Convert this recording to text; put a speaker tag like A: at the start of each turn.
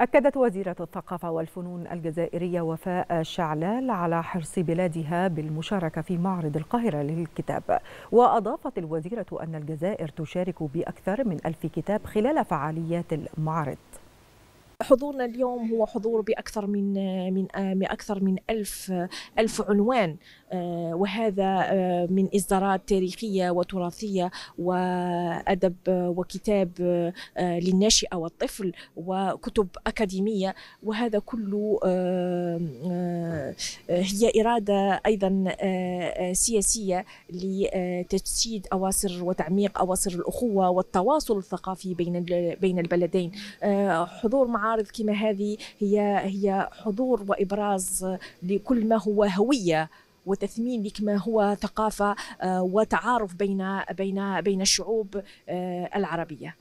A: أكدت وزيرة الثقافة والفنون الجزائرية وفاء شعلال على حرص بلادها بالمشاركة في معرض القاهرة للكتاب وأضافت الوزيرة أن الجزائر تشارك بأكثر من ألف كتاب خلال فعاليات المعرض
B: حضورنا اليوم هو حضور بأكثر من من أكثر من ألف ألف عنوان آه، وهذا آه، من إصدارات تاريخية وتراثية وأدب آه، وكتاب للناشئة والطفل وكتب أكاديمية وهذا كله هي إرادة أيضا سياسية لتجسيد أواصر وتعميق أواصر الأخوة والتواصل الثقافي بين بين البلدين حضور معارض كما هذه هي هي حضور وإبراز لكل ما هو هوية وتثمين ما هو ثقافه آه، وتعارف بين بين بين الشعوب آه، العربيه